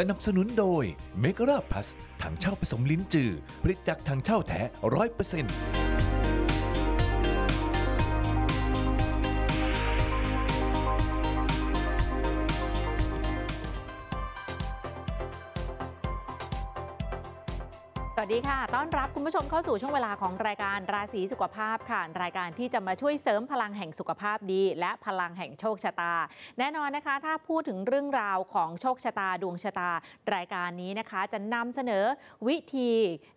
สนับสนุนโดยเมกราพัสถังเช่าผสมลิ้นจือผลิตจากถังเช่าแท้ร้อยเปอร์เซ็นต์สวัสดีค่ะอนรับ คุณผู้ชมเข้าสู่ ช่วงเวลาของรายการราศีสุขภาพค่ะรายการที่จะมาช่วยเสริมพลังแห่งสุขภาพดี และพลังแห่งโชคชะตา แน่นอนนะคะ ถ้าพูดถึงเรื่องราวของโชคชะตา ดวงชะตา รายการนี้นะคะ จะนำเสนอวิธี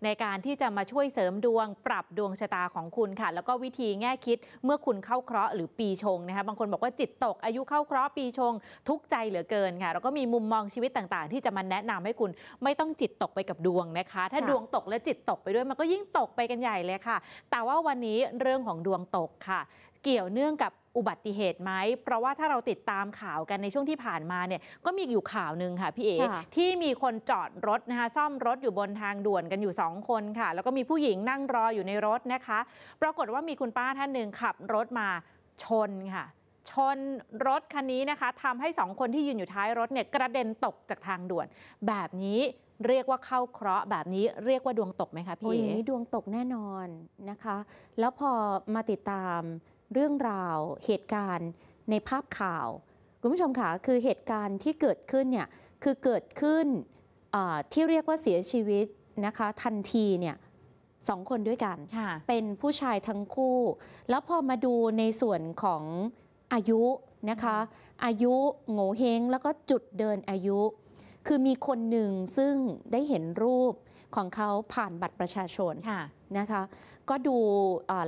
ในการที่จะมาช่วยเสริมดวงปรับดวงชะตาของคุณค่ะ แล้วก็วิธีแง่คิดเมื่อคุณเข้าเคราะห์หรือปีชงนะคะบางคนบอกว่าจิตตก อายุเข้าเคราะห์ปีชง ทุกใจเหลือเกินค่ะแล้วก็มีมุมมองชีวิตต่างๆ ที่จะมาแนะนำให้คุณ ไม่ต้องจิตตกไปกับดวงนะคะถ้าดวงตกและจิตตกกไปด้วยมันก็ยิ่งตกไปกันใหญ่เลยค่ะ แต่ว่าวันนี้เรื่องของดวงตกค่ะ เกี่ยวเนื่องกับอุบัติเหตุไหม เพราะว่าถ้าเราติดตามข่าวกันในช่วงที่ผ่านมาเนี่ย ก็มีอยู่ข่าวหนึ่งค่ะพี่เอ๋ที่มีคนจอดรถนะคะซ่อมรถอยู่บนทางด่วนกันอยู่2คนค่ะ แล้วก็มีผู้หญิงนั่งรออยู่ในรถนะคะ ปรากฏว่ามีคุณป้าท่านหนึ่งขับ รถมาชนค่ะชนรถคันนี้นะคะทำให้สองคนที่ยืนอยู่ท้ายรถเนี่ยกระเด็นตกจากทางด่วน แบบนี้เรียกว่าเข้าเคราะห์แบบนี้เรียกว่าดวงตกไหมคะพี่โอ้ยอย่างนี้ดวงตกแน่นอนนะคะ แล้วพอมาติดตามเรื่องราวเหตุการณ์ในภาพข่าวคุณผู้ชมคะคือเหตุการณ์ที่เกิดขึ้นเนี่ยคือเกิดขึ้นที่เรียกว่าเสียชีวิตนะคะ ทันทีเนี่ยสองคนด้วยกันเป็นผู้ชายทั้งคู่ แล้วพอมาดูในส่วนของอายุนะคะ อายุโงเฮง แล้วก็จุดเดินอายุ คือมีคนหนึ่งซึ่งได้เห็นรูปของเขาผ่านบัตรประชาชนะนะคะก็ดู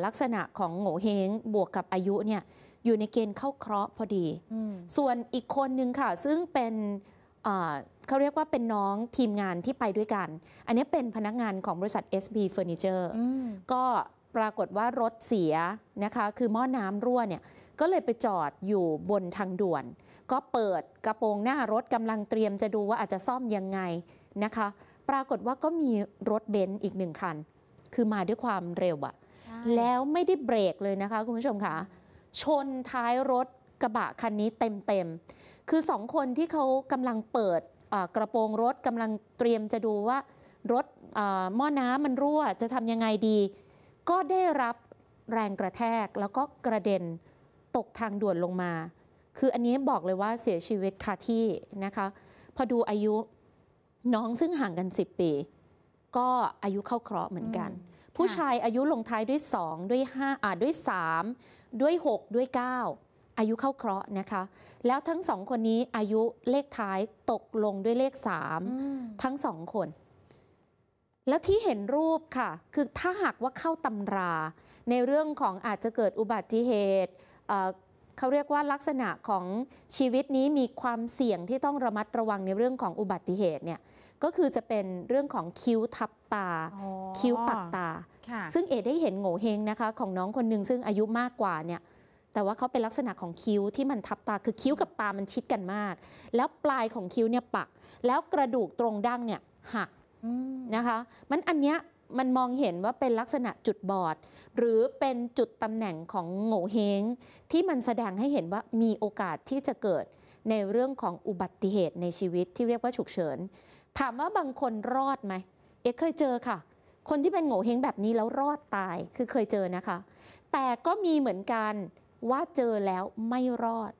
ลักษณะของโงเฮงบวกกับอายุเนี่ยอยู่ในเกณฑ์เข้าเคราะห์พอดี ส่วนอีกคนหนึ่งค่ะซึ่งเป็นเขาเรียกว่าเป็นน้องทีมงานที่ไปด้วยกัน อันนี้เป็นพนักงานของบริษัท s p Furniture ก็ปรากฏว่ารถเสียนะคะคือหม้อน้ำรั่วเนี่ยก็เลยไปจอดอยู่บนทางด่วน ก็เปิดกระโปรงหน้ารถกำลังเตรียมจะดูว่าอาจจะซ่อมยังไงนะคะ ปรากฏว่าก็มีรถเบนซ์อีกหนึ่งคัน คือมาด้วยความเร็วอะแล้วไม่ได้เบรกเลยนะคะคุณผู้ชมคะชนท้ายรถกระบะคันนี้เต็มๆคือสองคนที่เขากำลังเปิดกระโปรงรถกำลังเตรียมจะดูว่ารถหม้อน้ำมันรั่วจะทำยังไงดีก็ได้รับแรงกระแทกแล้วก็กระเด็นตกทางด่วนลงมา คืออันนี้บอกเลยว่าเสียชีวิตคาที่นะคะ พอดูอายุน้องซึ่งห่างกัน 10 ปี ก็อายุเข้าเคราะห์เหมือนกัน ผู้ชายอายุลงท้ายด้วย 2 ด้วย5อ่าด้วย3 ด้วย 6 ด้วย 9 อายุเข้าเคราะห์นะคะ แล้วทั้งสองคนนี้อายุเลขท้ายตกลงด้วยเลข 3 ทั้งสองคนแล้วที่เห็นรูปค่ะคือถ้าหากว่าเข้าตำราในเรื่องของอาจจะเกิดอุบัติเหตุเขาเรียกว่าลักษณะของชีวิตนี้มีความเสี่ยงที่ต้องระมัดระวังในเรื่องของอุบัติเหตุเนี่ยก็คือจะเป็นเรื่องของคิ้วทับตา คิ้วปักตา ซึ่งเอได้เห็นโง่เฮงนะคะของน้องคนหนึ่งซึ่งอายุมากกว่าเนี่ยแต่ว่าเขาเป็นลักษณะของคิ้วที่มันทับตา คือคิ้วกับตามันชิดกันมาก แล้วปลายของคิ้วเนี่ยปักแล้วกระดูกตรงดั้งเนี่ยหักนะคะมันอันเนี้ยมันมองเห็นว่าเป็นลักษณะจุดบอด หรือเป็นจุดตำแหน่งของโง่เฮงที่มันแสดงให้เห็นว่ามีโอกาสที่จะเกิดในเรื่องของอุบัติเหตุในชีวิตที่เรียกว่า ฉุกเฉิน ถามว่าบางคนรอดไหมเอ๊เคยเจอค่ะ คนที่เป็นโง่เฮงแบบนี้แล้วรอดตายคือเคยเจอนะคะ แต่ก็มีเหมือนกันว่าเจอแล้วไม่รอด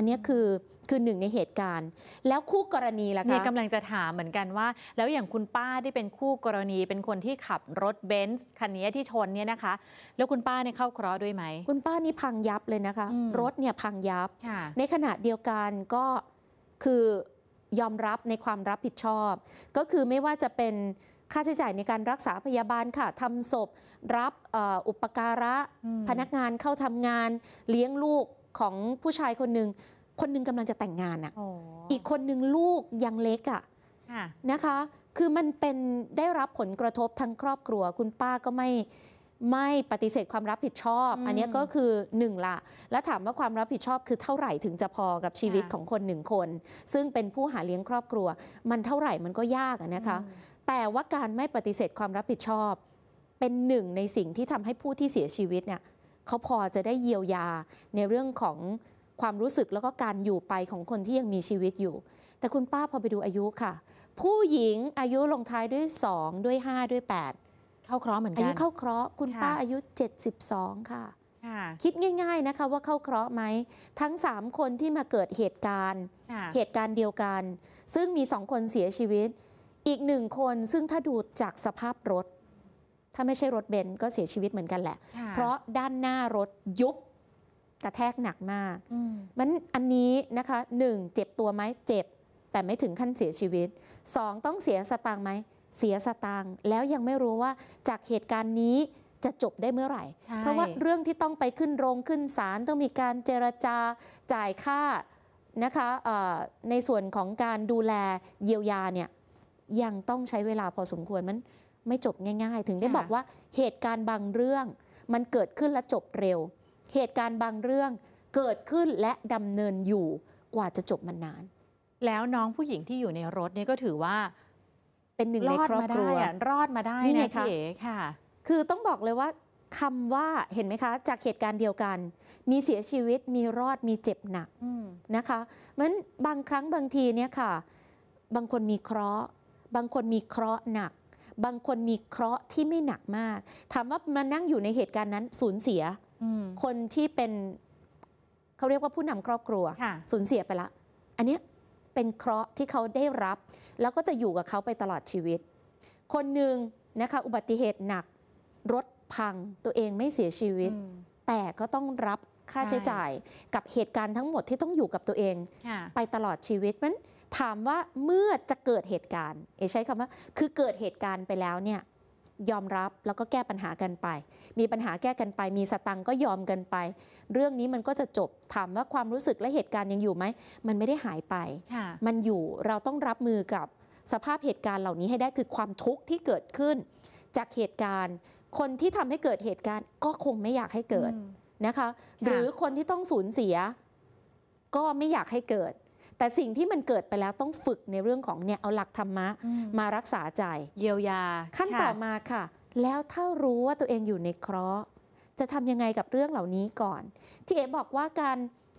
อันนี้คือคือหนึ่งในเหตุการณ์ แล้วคู่กรณีล่ะคะเนี่ยกำลังจะถามเหมือนกันว่า แล้วอย่างคุณป้าที่เป็นคู่กรณีเป็นคนที่ขับรถเบนซ์คันนี้ที่ชนเนี่ยนะคะแล้วคุณป้าเนี่ยเข้าเคราะห์ด้วยไหมคุณป้านี่พังยับเลยนะคะรถเนี่ยพังยับ ในขณะเดียวกันก็ คือยอมรับในความรับผิดชอบ ก็คือไม่ว่าจะเป็นค่าใช้จ่ายในการรักษาพยาบาลค่ะทำศพรับอุปการะพนักงานเข้าทำงานเลี้ยงลูกของผู้ชายคนหนึ่งคนหนึ่งกำลังจะแต่งงานอะ่ะอีกคนหนึ่งลูกยังเล็กอะ่ะนะคะ คือมันเป็นได้รับผลกระทบทั้งครอบครัว คุณป้าก็ไม่ไม่ปฏิเสธความรับผิดชอบ อันนี้ก็คือหนึ่งละแล้วถามว่าความรับผิดชอบคือเท่าไหร่ถึงจะพอกับชีวิตของคนหนึ่งคน ซึ่งเป็นผู้หาเลี้ยงครอบครัว มันเท่าไหร่มันก็ยากนะคะ แต่ว่าการไม่ปฏิเสธความรับผิดชอบ เป็นหนึ่งในสิ่งที่ทำให้ผู้ที่เสียชีวิตเนี่ยเขาพอจะได้เยียวยาในเรื่องของความรู้สึกแล้วก็การอยู่ไปของคนที่ยังมีชีวิตอยู่ แต่คุณป้าพอไปดูอายุค่ะ ผู้หญิงอายุลงท้ายด้วย2ด้วย5 ด้วย 8เข้าเคราะห์เหมือนกันอายุเข้าเคราะห์คุณป้าอายุ 72ค่ะคิดง่ายๆนะคะว่าเข้าเคราะห์ไหมทั้ง 3 คนที่มาเกิดเหตุการณ์เหตุการณ์เดียวกัน ซึ่งมี2คนเสียชีวิตอีกหนึ่งคนซึ่งถ้าดูจากสภาพรถถ้าไม่ใช่รถเบนซ์ก็เสียชีวิตเหมือนกันแหละ เพราะด้านหน้ารถยุบกระแทกหนักมากมันอันนี้นะคะหนึ่งเจ็บตัวไหมเจ็บ แต่ไม่ถึงขั้นเสียชีวิตสองต้องเสียสตางค์ไหมเสียสตางค์แล้วยังไม่รู้ว่าจากเหตุการณ์นี้จะจบได้เมื่อไหร่ เพราะว่าเรื่องที่ต้องไปขึ้นโรงขึ้นศาลต้องมีการเจรจาจ่ายค่านะคะในส่วนของการดูแลเยียวยาเนี่ยยังต้องใช้เวลาพอสมควรมันไม่จบง่ายๆ ถึงได้บอกว่าเหตุการณ์บางเรื่องมันเกิดขึ้นและจบเร็ว เหตุการณ์บางเรื่องเกิดขึ้นและดำเนินอยู่กว่าจะจบมันนาน แล้วน้องผู้หญิงที่อยู่ในรถนี่ก็ถือว่าเป็นหนึ่งในครอบครัวรอดมาได้นี่ไงคะค่ะ คือต้องบอกเลยว่าคำว่าเห็นไหมคะ จากเหตุการณ์เดียวกัน มีเสียชีวิตมีรอดมีเจ็บหนักนะคะเมันบางครั้งบางทีเนี่ยค่ะ บางคนมีเคราะห์บางคนมีเคราะห์หนักบางคนมีเคราะห์ที่ไม่หนักมาก ถามว่ามานั่งอยู่ในเหตุการณ์นั้นสูญเสีย คนที่เป็นเขาเรียกว่าผู้นำครอบครัว สูญเสียไปละอันนี้เป็นเคราะห์ที่เขาได้รับ แล้วก็จะอยู่กับเขาไปตลอดชีวิต คนหนึ่งนะคะอุบัติเหตุหนักรถพังตัวเองไม่เสียชีวิต แต่ก็ต้องรับค่าใช้จ่ายกับเหตุการณ์ทั้งหมดที่ต้องอยู่กับตัวเองไปตลอดชีวิตมันถามว่าเมื่อจะเกิดเหตุการณ์เอใช้คำว่าคือเกิดเหตุการณ์ไปแล้วเนี่ยยอมรับแล้วก็แก้ปัญหากันไป มีปัญหาแก้กันไป มีสตังก็ยอมกันไป เรื่องนี้มันก็จะจบ ถามว่าความรู้สึกและเหตุการณ์ยังอยู่ไหม มันไม่ได้หายไป มันอยู่เราต้องรับมือกับสภาพเหตุการณ์เหล่านี้ให้ได้คือความทุกข์ที่เกิดขึ้น จากเหตุการณ์ คนที่ทำให้เกิดเหตุการณ์ก็คงไม่อยากให้เกิดนะคะ หรือคนที่ต้องสูญเสีย ก็ไม่อยากให้เกิดแต่สิ่งที่มันเกิดไปแล้วต้องฝึกในเรื่องของเนี่ย เอาหลักธรรมะ มารักษาใจ เยียวยา ขั้นต่อมาค่ะ แล้วถ้ารู้ว่าตัวเองอยู่ในเคราะห์ จะทำยังไงกับเรื่องเหล่านี้ก่อน ที่เอ๋บอกว่าการ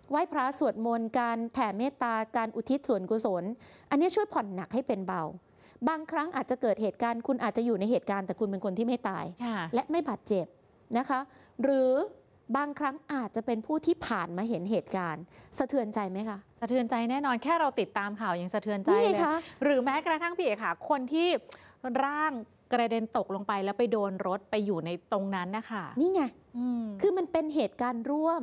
ไหว้พระสวดมนต์การแผ่เมตตาการอุทิศส่วนกุศล อันนี้ช่วยผ่อนหนักให้เป็นเบา บางครั้งอาจจะเกิดเหตุการณ์คุณอาจจะอยู่ในเหตุการณ์แต่คุณเป็นคนที่ไม่ตายและไม่บาดเจ็บนะคะ หรือบางครั้งอาจจะเป็นผู้ที่ผ่านมาเห็นเหตุการณ์สะเทือนใจไหมคะสะเทือนใจแน่นอนแค่เราติดตามข่าวยังสะเทือนใจเลยหรือแม้กระทั่งพี่เอกค่ะคนที่ร่างกระเด็นตกลงไปแล้วไปโดนรถไปอยู่ในตรงนั้นนะคะ นี่ไงคือมันเป็นเหตุการณ์ร่วม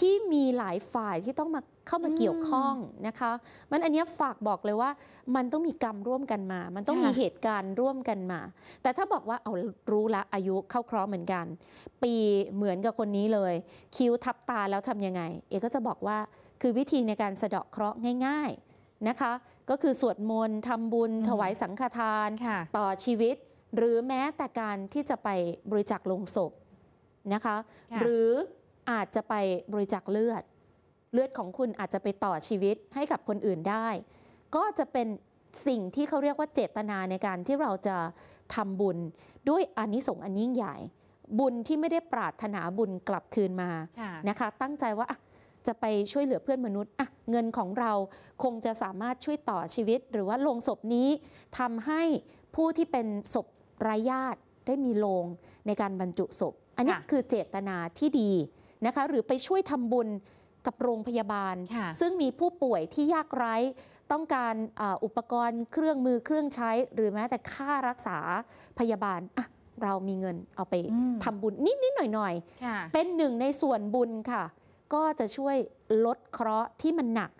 ที่มีหลายฝ่ายที่ต้องมาเข้ามาเกี่ยวข้องนะคะมันอันนี้ฝากบอกเลยว่า มันต้องมีกรรมร่วมกันมา มันต้องมีเหตุการณ์ร่วมกันมา แต่ถ้าบอกว่าเอารู้ละอายุเข้าเคราะห์เหมือนกัน ปีเหมือนกับคนนี้เลย คิ้วทับตาแล้วทำยังไง เอกก็จะบอกว่าคือวิธีในการสะเดาะเคราะห์ง่าย ๆนะคะ ก็คือสวดมนต์ทำบุญถวายสังฆทาน ต่อชีวิตหรือแม้แต่การที่จะไปบริจาคลงศพนะคะหรืออาจจะไปบริจาคเลือดเลือดของคุณอาจจะไปต่อชีวิตให้กับคนอื่นได้ ก็จะเป็นสิ่งที่เขาเรียกว่าเจตนาในการที่เราจะทำบุญด้วยอนนิสงส์อันยิ่งใหญ่ บุญที่ไม่ได้ปรารถนาบุญกลับคืนมานะคะตั้งใจว่าจะไปช่วยเหลือเพื่อนมนุษย์อ่ะเงินของเราคงจะสามารถช่วยต่อชีวิตหรือว่าโลงศพนี้ทำให้ผู้ที่เป็นศพรายญาติได้มีโลงในการบรรจุศพ อันนี้คือเจตนาที่ดีนะคะ หรือไปช่วยทำบุญกับโรงพยาบาลซึ่งมีผู้ป่วยที่ยากไร้ ต้องการอุปกรณ์เครื่องมือเครื่องใช้ หรือแม้แต่ค่ารักษาพยาบาลอะเรามีเงินเอาไปทำบุญนิดนิดหน่อยหน่อยเป็นหนึ่งในส่วนบุญค่ะก็จะช่วยลดเคราะห์ที่มันหนัก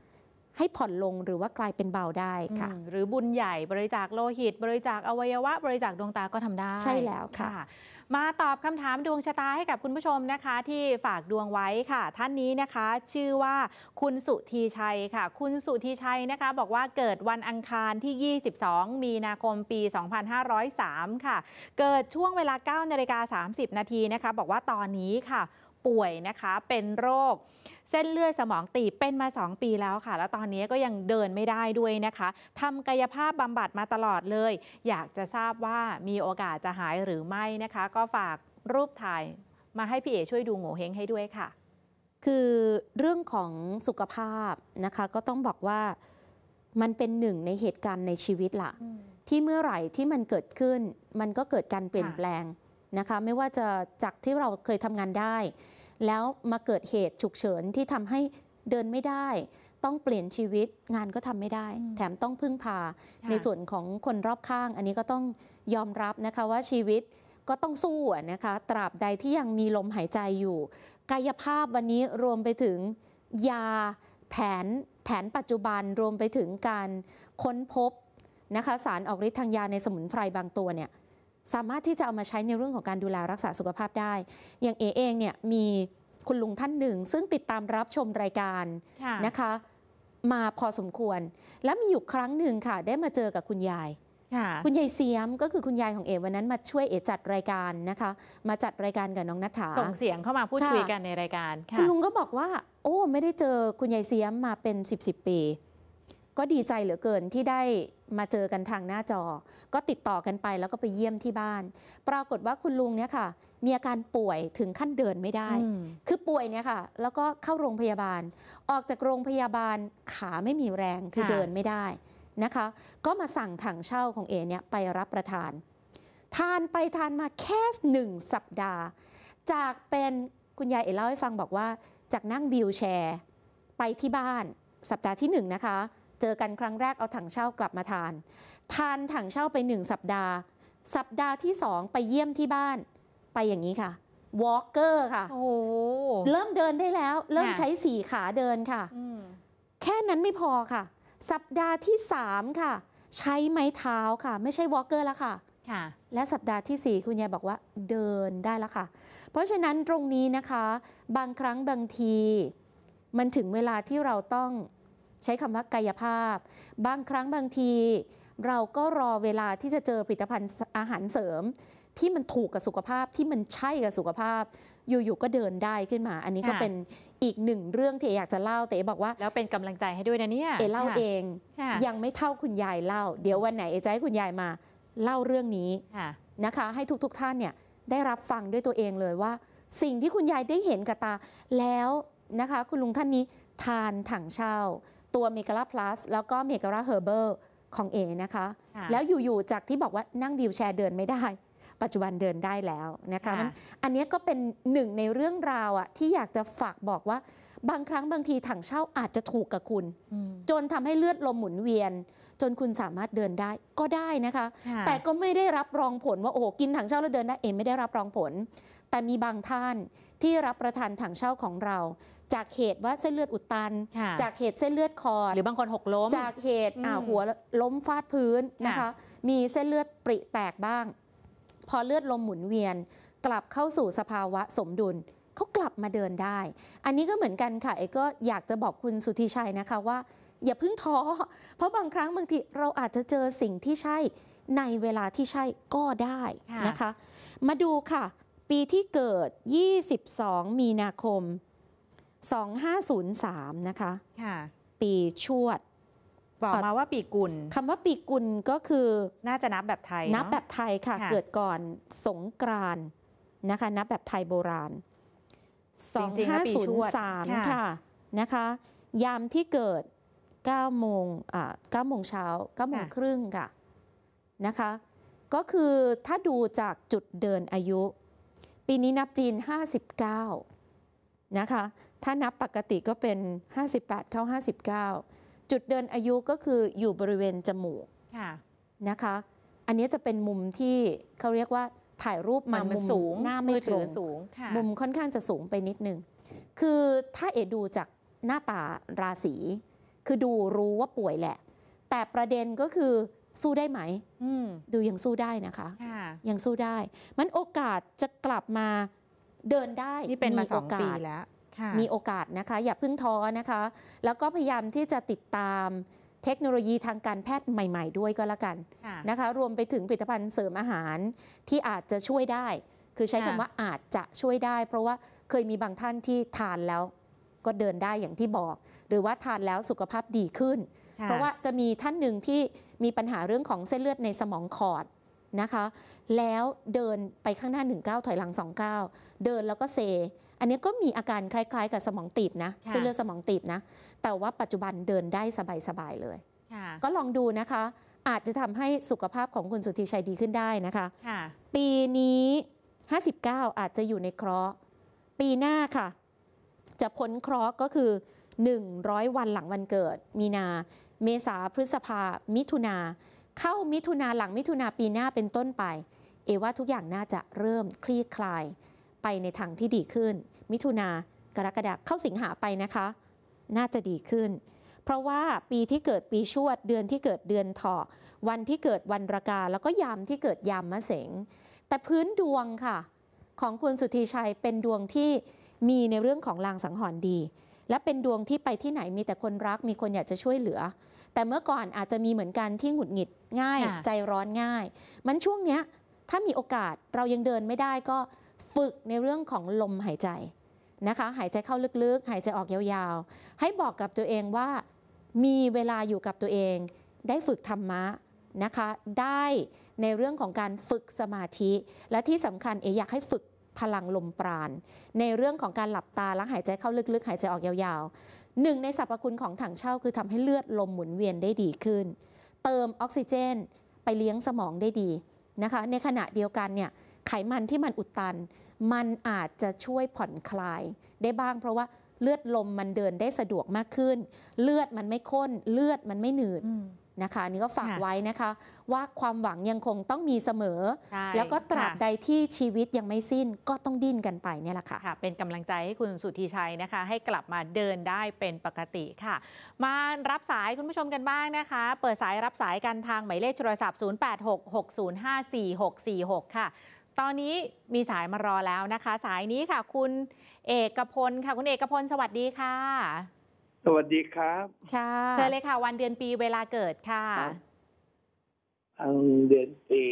ให้ผ่อนลงหรือว่ากลายเป็นเบาได้ค่ะ หรือบุญใหญ่บริจาคโลหิต บริจาคอวัยวะบริจาคดวงตาก็ทำได้ ใช่แล้วค่ะ มาตอบคำถามดวงชะตาให้กับคุณผู้ชมนะคะที่ฝากดวงไว้ค่ะ ท่านนี้นะคะ ชื่อว่าคุณสุธีชัยค่ะ คุณสุธีชัยนะคะ บอกว่าเกิดวันอังคารที่ 22 มีนาคมปี 2503ค่ะ เกิดช่วงเวลา9นาฬิกา30นาทีนะคะ บอกว่าตอนนี้ค่ะป่วยนะคะเป็นโรคเส้นเลือดสมองตีบเป็นมา 2 ปีแล้วค่ะแล้วตอนนี้ก็ยังเดินไม่ได้ด้วยนะคะทำกายภาพบำบัดมาตลอดเลย อยากจะทราบว่ามีโอกาสจะหายหรือไม่นะคะก็ฝากรูปถ่ายมาให้พี่เอช่วยดูโง่เฮงให้ด้วยค่ะ คือเรื่องของสุขภาพนะคะก็ต้องบอกว่ามันเป็นหนึ่งในเหตุการณ์ในชีวิตละ่ะที่เมื่อไหร่ที่มันเกิดขึ้นมันก็เกิดการเปลี่ยนแปลงนะคะไม่ว่าจะจากที่เราเคยทำงานได้ แล้วมาเกิดเหตุฉุกเฉินที่ทำให้เดินไม่ได้ ต้องเปลี่ยนชีวิตงานก็ทำไม่ได้ แถมต้องพึ่งพาในส่วนของคนรอบข้าง อันนี้ก็ต้องยอมรับนะคะว่าชีวิตก็ต้องสู้นะคะตราบใดที่ยังมีลมหายใจอยู่ กายภาพวันนี้รวมไปถึงยาแผนแผนปัจจุบันรวมไปถึงการค้นพบนะคะสารออกฤทธิ์ทางยาในสมุนไพรบางตัวเนี่ยสามารถที่จะเอามาใช้ในเรื่องของการดูแลรักษาสุขภาพได้ อย่างเอเองเนี่ยมีคุณลุงท่านหนึ่งซึ่งติดตามรับชมรายการนะคะมาพอสมควร และมีอยู่ครั้งหนึ่งค่ะได้มาเจอกับคุณยายคุณยายเสียมก็คือคุณยายของเอวันนั้นมาช่วยเอจัดรายการนะคะมาจัดรายการกับน้องนัทธาส่งเสียงเข้ามาพูดคุยกันในรายการคุณลุงก็บอกว่า โอ้ ไม่ได้เจอคุณยายเสียมมาเป็น 10บสปีก็ดีใจเหลือเกินที่ได้มาเจอกันทางหน้าจอ ก็ติดต่อกันไปแล้วก็ไปเยี่ยมที่บ้าน ปรากฏว่าคุณลุงเนี่ยค่ะ มีอาการป่วยถึงขั้นเดินไม่ได้ คือป่วยเนี่ยค่ะแล้วก็เข้าโรงพยาบาล ออกจากโรงพยาบาลขาไม่มีแรงคือเดินไม่ได้นะคะ ก็มาสั่งถังเช่าของเอเนี่ยไปรับประทานทานไปทานมาแค่หนึ่งสัปดาห์ จากเป็นคุณยายเอเล่าให้ฟังบอกว่า จากนั่งวิวแชร์ไปที่บ้านสัปดาห์ที่หนึ่งนะคะเจอกันครั้งแรกเอาถังเช่ากลับมาทาน ทานถังเช่าไปหนึ่งสัปดาห์ สัปดาห์ที่สองไปเยี่ยมที่บ้านไปอย่างนี้ค่ะวอล์กเกอร์ค่ะเริ่มเดินได้แล้ว เริ่มใช้สี่ขาเดินค่ะแค่นั้นไม่พอค่ะ สัปดาห์ที่สามค่ะ ใช้ไม้เท้าค่ะ ไม่ใช่วอล์กเกอร์แล้วค่ะ และสัปดาห์ที่4คุณยายบอกว่าเดินได้แล้วค่ะเพราะฉะนั้นตรงนี้นะคะ บางครั้งบางที มันถึงเวลาที่เราต้องใช้คำว่ากายภาพ บางครั้งบางที เราก็รอเวลาที่จะเจอผลิตภัณฑ์อาหารเสริม ที่มันถูกกับสุขภาพที่มันใช่กับสุขภาพอยู่ๆก็เดินได้ขึ้นมา อันนี้ก็เป็นอีกหนึ่งเรื่องที่อยากจะเล่า แต่บอกว่า แล้วเป็นกำลังใจให้ด้วยนะเนี่ยเอเล่าเองยังไม่เท่าคุณยายเล่า เดี๋ยววันไหนเอจะให้คุณยายมาเล่าเรื่องนี้นะคะ ให้ทุกๆทท่านเนี่ยได้รับฟังด้วยตัวเองเลยว่า สิ่งที่คุณยายได้เห็นกับตาแล้วนะคะ คุณลุงท่านนี้ทานถังเช่าตัวเมกาลาพลัสแล้วก็เมกาลาเฮอร์เบอร์ของเอนะคะ แล้วอยู่ๆ จากที่บอกว่านั่งดีลแชร์เดินไม่ได้ ปัจจุบันเดินได้แล้วนะคะมันอันนี้ก็เป็นหนึ่งในเรื่องราวอะที่อยากจะฝากบอกว่าบางครั้งบางทีถังเช่าอาจจะถูกกับคุณ จนทำให้เลือดลมหมุนเวียนจนคุณสามารถเดินได้ก็ได้นะคะ แต่ก็ไม่ได้รับรองผลว่าโอ้โหกินถังเช่าแล้วเดินได้เองไม่ได้รับรองผล แต่มีบางท่านที่รับประทานถังเช่าของเรา จากเหตุว่าเส้นเลือดอุดตัน จากเหตุเส้นเลือดคอหรือบางคนหกล้ม จากเหตุหัวล้มฟาดพื้นนะคะ มีเส้นเลือดปริแตกบ้าง พอเลือดลมหมุนเวียน กลับเข้าสู่สภาวะสมดุลเขากลับมาเดินได้ อันนี้ก็เหมือนกันค่ะเอก็อยากจะบอกคุณสุธิชัยนะคะว่าอย่าพึ่งท้อ เพราะบางครั้งบางทีเราอาจจะเจอสิ่งที่ใช่ในเวลาที่ใช่ก็ได้นะคะ มาดูค่ะ ปีที่เกิด 22 มีนาคม 2503 นะคะคะปีชวดบอกมาว่าปีกุลคำว่าปีกุลก็คือ น่าจะนับแบบไทย นับแบบไทยค่ะ เกิดก่อนสงกรานนะคะ นับแบบไทยโบราณ 2503ค่ะนะคะ ยามที่เกิด9โมงอ่า9โมงเช้า9โมงครึ่งค่ะ นะคะ ก็คือถ้าดูจากจุดเดินอายุ ปีนี้นับจีน 59 นะคะ ถ้านับปกติก็เป็น 58เข้า59 จุดเดินอายุก็คืออยู่บริเวณจมูกนะคะ อันนี้จะเป็นมุมที่เขาเรียกว่าถ่ายรูปมามุมสูง หน้าไม่ตรงสูง มุมค่อนข้างจะสูงไปนิดนึง คือถ้าเอดูจากหน้าตาราศีคือดูรู้ว่าป่วยแหละ แต่ประเด็นก็คือสู้ได้ไหมมดูยังสู้ได้นะคะะยังสู้ได้ มันโอกาสจะกลับมาเดินได้นี่เป็นมาสองปีแล้วมีโอกาสนะคะ อย่าพึ่งท้อนะคะ แล้วก็พยายามที่จะติดตามเทคโนโลยีทางการแพทย์ใหม่ๆด้วยก็แล้วกันนะคะ รวมไปถึงผลิตภัณฑ์เสริมอาหารที่อาจจะช่วยได้ คือใช้คำว่าอาจจะช่วยได้ เพราะว่าเคยมีบางท่านที่ทานแล้วก็เดินได้อย่างที่บอกหรือว่าทานแล้วสุขภาพดีขึ้น เพราะว่าจะมีท่านหนึ่งที่มีปัญหาเรื่องของเส้นเลือดในสมองขอดนะคะแล้วเดินไปข้างหน้า19ถอยหลัง29เดินแล้วก็เซอันนี้ก็มีอาการคล้ายๆ กับสมองตีบนะเส้นเลือดสมองตีบนะ แต่ว่าปัจจุบันเดินได้สบายๆเลยก็ลองดูนะคะ อาจจะทำให้สุขภาพของคุณสุธีชัยดีขึ้นได้นะคะปีนี้ 59 อาจจะอยู่ในเคราะห์ปีหน้าค่ะจะพ้นเคราะห์ก็คือ 100 วันหลังวันเกิด มีนา เมษาพฤษภามิถุนาเข้ามิถุนาหลังมิถุนาปีหน้าเป็นต้นไป เอว่าทุกอย่างน่าจะเริ่มคลี่คลายไปในทางที่ดีขึ้น มิถุนากรกฎาเข้าสิงหาไปนะคะ น่าจะดีขึ้น เพราะว่าปีที่เกิดปีชวด เดือนที่เกิดเดือนถอวันที่เกิดวันรากาแล้วก็ยามที่เกิดยามมะเสงแต่พื้นดวงค่ะ ของคุณสุธีชัยเป็นดวงที่มีในเรื่องของลางสังหรณ์ดี และเป็นดวงที่ไปที่ไหนมีแต่คนรักมีคนอยากจะช่วยเหลือ แต่เมื่อก่อนอาจจะมีเหมือนกันที่หงุดหงิดง่าย ใจร้อนง่าย มันช่วงเนี้ยถ้ามีโอกาสเรายังเดินไม่ได้ก็ฝึกในเรื่องของลมหายใจ นะคะ หายใจเข้าลึกๆ หายใจออกยาวๆ ให้บอกกับตัวเองว่ามีเวลาอยู่กับตัวเอง ได้ฝึกธรรมะ นะคะได้ในเรื่องของการฝึกสมาธิและที่สำคัญเออยากให้ฝึกพลังลมปราณในเรื่องของการหลับตาและหายใจเข้าลึกๆ หายใจออกยาวๆ หนึ่งในสรรพคุณของถังเช่าคือทำให้เลือดลมหมุนเวียนได้ดีขึ้น เติมออกซิเจนไปเลี้ยงสมองได้ดีนะคะ ในขณะเดียวกันเนี่ยไขมันที่มันอุดตัน มันอาจจะช่วยผ่อนคลายได้บ้าง เพราะว่าเลือดลมมันเดินได้สะดวกมากขึ้น เลือดมันไม่ข้น เลือดมันไม่หนืดนะคะนี่ก็ฝากไว้นะคะว่าความหวังยังคงต้องมีเสมอ แล้วก็ตราบใดที่ชีวิตยังไม่สิ้นก็ต้องดิ้นกันไปเนี่ยแหละค่ะเป็นกำลังใจให้คุณสุธีชัยนะคะ ให้กลับมาเดินได้เป็นปกติค่ะ มารับสายคุณผู้ชมกันบ้างนะคะ เปิดสายรับสายกันทางหมายเลขโทรศัพท์ 0866054646 ค่ะ ตอนนี้มีสายมารอแล้วนะคะ สายนี้ค่ะ คุณเอกพลค่ะคุณเอกพลสวัสดีค่ะสวัสดีครับ ค่ะเชิญเลยค่ะ วันเดือนปีเวลาเกิดค่ะ เดือนปี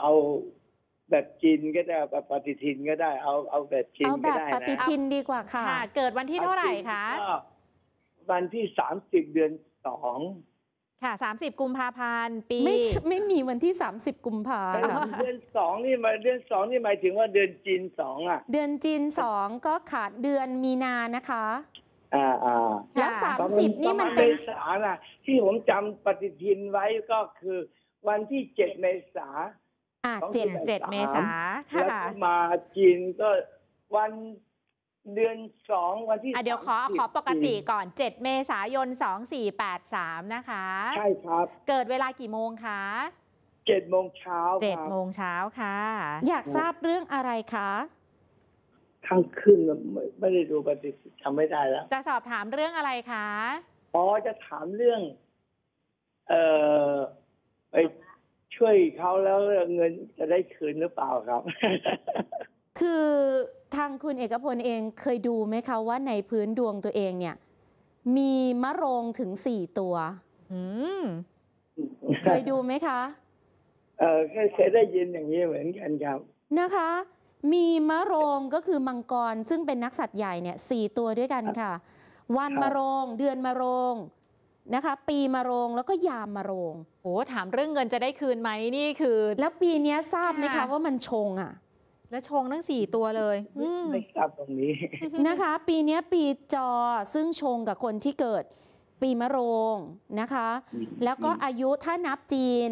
เอาแบบจีนก็ได้แบบปฏิทินก็ได้ เอาเอาแบบจีนก็ได้นะเอาแบบปฏิทินดีกว่าค่ะ เกิดวันที่เท่าไหร่คะ วันที่สามสิบเดือนสอง ค่ะสามสิบกุมภาพันธ์ปี ไม่ไม่มีวันที่สามสิบกุมภาพันธ์เดือนสองนี่มาเดือนสองนี่หมายถึงว่าเดือนจีนสองอ่ะ เดือนจีนสองก็ขาดเดือนมีนานะคะอ่าอ่าแล้วสามสิบนี่มันเป็นสาน่ะ ที่ผมจำปฏิทินไว้ก็คือ วันที่เจ็ดเมษา อ่าเจ็ดเจ็ดเมษาค่ะแล้วมาจีนก็วันเดือนสองวันที่อ่ะเดี๋ยวขอขอปกติก่อนเจ็ดเมษายนสองสี่แปดสามนะคะ ใช่ครับ เกิดเวลากี่โมงคะเจ็ดโมงเช้าเจ็ดโมงเช้าค่ะ อยากทราบเรื่องอะไรคะทั้งขึ้นไม่ได้ดูปฏิทินทำไม่ได้แล้ว จะสอบถามเรื่องอะไรคะอ๋อจะถามเรื่องเออไปช่วยเขาแล้วเงินจะได้คืนหรือเปล่าครับ คือทางคุณเอกพลเองเคยดูไหมคะว่าในพื้นดวงตัวเองเนี่ย มีมะโรงถึงสี่ตัวเคยดูไหมคะ เออเคยได้ยินอย่างนี้เหมือนกันครับ นะคะมีมะโรง ก็คือมังกรซึ่งเป็นนักสัตว์ใหญ่เนี่ยสี่ตัวด้วยกันค่ะ วันมะโรง เดือนมะโรง นะคะ ปีมะโรง แล้วก็ยามมะโรงโอ้ถามเรื่องเงินจะได้คืนไหมนี่คือ แล้วปีนี้ทราบไหมคะ ว่ามันชงอ่ะ แล้วชงทั้งสี่ตัวเลยไม่ทราบตรงนี้นะคะ ปีนี้ปีจอซึ่งชงกับคนที่เกิด ปีมะโรงนะคะ แล้วก็อายุถ้านับจีน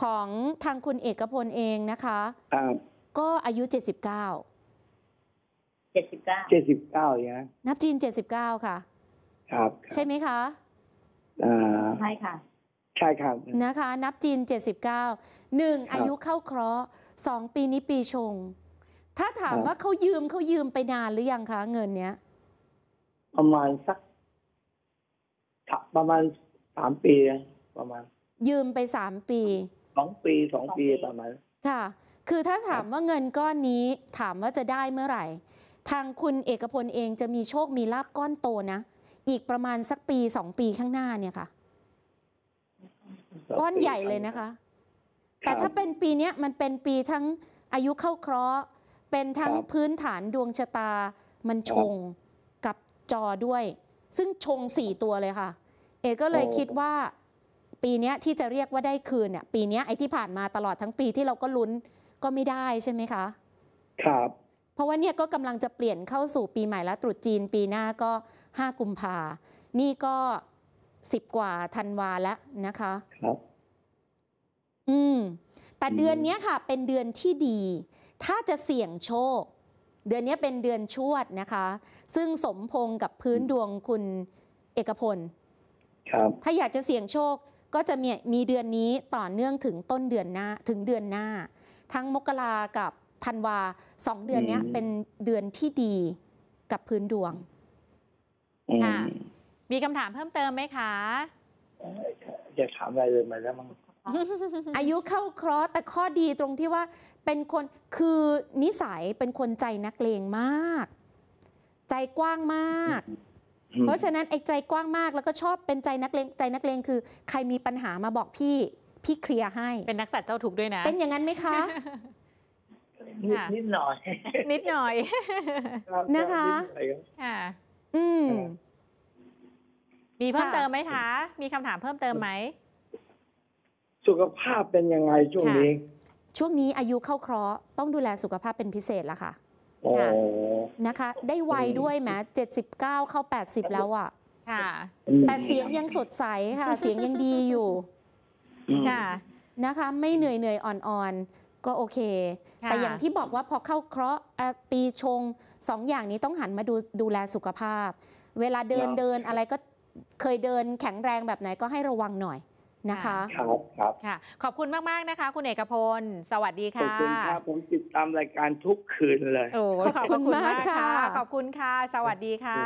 ของทางคุณเอกพลเองนะคะก็อายุ 79 79เจ็ดสิบเก้าอย่างนี้นนับจีน 79 ค่ะ ครับครับใช่ไหมคะอ่าใช่ค่ะ ใช่ครับนะคะ นับจีน 79งอายุเข้าเคราะห์ สองปีนี้ปีชง ถ้าถามว่าเขายืมเขายืมไปนานหรือยังคะเงินเนี้ย ประมาณสักประมาณสามปี ประมาณ ยืมไปสามปี สองปีสองปีประมาณ ค่ะคือถ้าถามว่าเงินก้อนนี้ถามว่าจะได้เมื่อไหร่ ทางคุณเอกพลเองจะมีโชคมีลาบก้อนโตนะ อีกประมาณสักปีสองปีข้างหน้าเนี่ยค่ะ ก้อนใหญ่เลยนะคะ แต่ถ้าเป็นปีนี้มันเป็นปีทั้งอายุเข้าเคราะห์ เป็นทั้งพื้นฐานดวงชะตา มันชงกับจอด้วย ซึ่งชงสี่ตัวเลยค่ะ เอก็เลยคิดว่าปีนี้ที่จะเรียกว่าได้คืนเนี่ยปีนี้ไอ้ที่ผ่านมาตลอดทั้งปีที่เราก็ลุ้นก็ไม่ได้ใช่ไหมคะ ครับ เพราะว่าเนี่ยก็กำลังจะเปลี่ยนเข้าสู่ปีใหม่แล้วตรุษจีนปีหน้าก็5กุมภานี่ก็10กว่าธันวาแล้วนะคะครับอืมแต่เดือนนี้ค่ะเป็นเดือนที่ดี ถ้าจะเสี่ยงโชค เดือนนี้เป็นเดือนชวดนะคะ ซึ่งสมพงกับพื้นดวงคุณเอกพลครับ ถ้าอยากจะเสี่ยงโชค ก็จะมีมีเดือนนี้ต่อเนื่องถึงต้นเดือนหน้าถึงเดือนหน้าทั้งมกรากับธันวาสองเดือนนี้เป็นเดือนที่ดีกับพื้นดวงค่ะมีคำถามเพิ่มเติมไหมคะอจะถามอะไรเลยมาแล้วมั้งอายุเข้าครอสแต่ข้อดีตรงที่ว่าเป็นคนคือนิสัยเป็นคนใจนักเลงมาก ใจกว้างมาก เพราะฉะนั้นไอ้ใจกว้างมากแล้วก็ชอบเป็นใจนักเลงใจนักเลงคือใครมีปัญหามาบอกพี่พี่เคลียร์ให้เป็นนักสัตว์เจ้าทุกข์ด้วยนะ เป็นอย่างนั้นไหมคะ นิดหน่อย นิดหน่อย นะคะค่ะอืม มีเพิ่มเติมไหมคะมีคำถามเพิ่มเติมไหมสุขภาพเป็นยังไงช่วงนี้ ช่วงนี้อายุเข้าเคราะห์ต้องดูแลสุขภาพเป็นพิเศษละค่ะนะคะ ได้ไวด้วยแม้เจ็ดสิบเก้าเข้าแปดสิบแล้วอ่ะ ค่ะ แต่เสียงยังสดใสค่ะ เสียงยังดีอยู่ค่ะนะคะไม่เหนื่อยเหนื่อยอ่อนๆ ก็โอเค แต่อย่างที่บอกว่าพอเข้าเคราะห์ปีชงสองอย่างนี้ต้องหันมาดูดูแลสุขภาพ เวลาเดินเดินอะไรก็เคยเดินแข็งแรงแบบไหนก็ให้ระวังหน่อยนะคะครับครับค่ะขอบคุณมากมากนะคะคุณเอกพลสวัสดีค่ะขอบคุณครับผมติดตามรายการทุกคืนเลยโอ้ขอบคุณมากค่ะ ขอบคุณค่ะสวัสดีค่ะ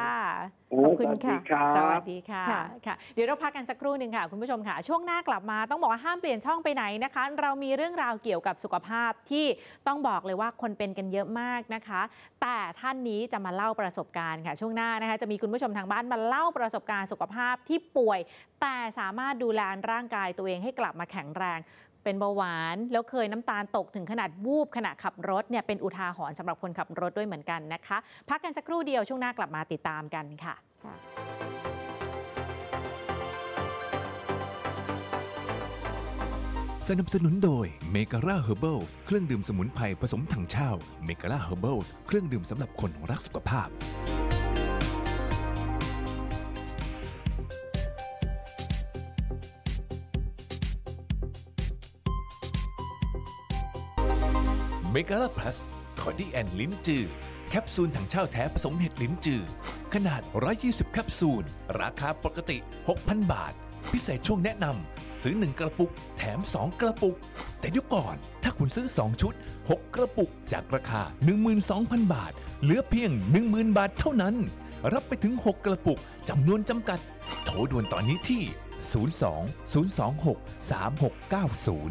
ขอบคุณค่ะสวัสดีค่ะค่ะเดี๋ยวเราพักกันสักครู่หนึ่งค่ะ คุณผู้ชมค่ะช่วงหน้ากลับมา ต้องบอกว่าห้ามเปลี่ยนช่องไปไหนนะคะ เรามีเรื่องราวเกี่ยวกับสุขภาพที่ต้องบอกเลยว่าคนเป็นกันเยอะมากนะคะ แต่ท่านนี้จะมาเล่าประสบการณ์ค่ะช่วงหน้านะคะ จะมีคุณผู้ชมทางบ้านมาเล่าประสบการณ์สุขภาพที่ป่วยแต่สามารถดูแลร่างกายตัวเองให้กลับมาแข็งแรง เป็นเบาหวานแล้วเคยน้ำตาลตกถึงขนาดวูบขณะขับรถเนี่ยเป็นอุทาหรณ์สำหรับคนขับรถด้วยเหมือนกันนะคะพักกันสักครู่เดียวช่วงหน้ากลับมาติดตามกันค่ะสนับสนุนโดยเมกาล่าเฮอร์เบิลเครื่องดื่มสมุนไพรผสมถังเช่าเมกาล่าเฮอร์เบิลเครื่องดื่มสำหรับคนรักสุขภาพเมกาลาพลัสคอดี้แอนลิ้นจือ แคปซูลถังเช่าแท้ผสมเห็ดลิ้นจือ ขนาด 120 แคปซูล ราคาปกติ 6,000 บาท พิเศษช่วงแนะนำ ซื้อ 1 กระปุก แถม 2 กระปุก แต่เดี๋ยวก่อน ถ้าคุณซื้อ 2 ชุด 6 กระปุก จากราคา 12,000 บาท เหลือเพียง 10,000 บาทเท่านั้น รับไปถึง 6 กระปุกจำนวนจำกัด โทรด่วนตอนนี้ที่ 02 026 3690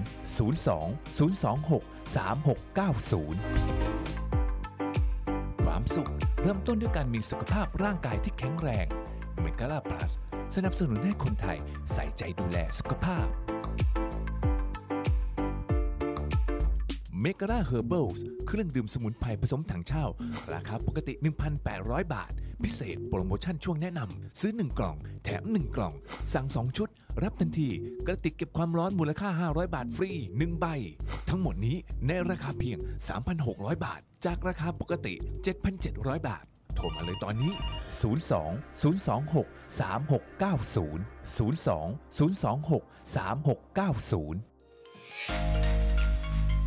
02 026 3690 ความสุข เริ่มต้นด้วยการมีสุขภาพร่างกายที่แข็งแรงเมกาลาพลัสสนับสนุนให้คนไทยใส่ใจดูแลสุขภาพเมกาลาเฮอร์เบิลส์เครื่องดื่มสมุนไพรผสมถังเช่า ราคาปกติ 1,800 บาท พิเศษโปรโมชั่นช่วงแนะนำซื้อ 1 กล่อง แถม 1 กล่อง สั่ง 2 ชุดรับทันทีกระติกเก็บความร้อนมูลค่า 500 บาทฟรี1ใบ ทั้งหมดนี้ในราคาเพียง 3,600 บาท จากราคาปกติ 7,700 บาท โทรมาเลยตอนนี้ 02 026 3690 02 026 3690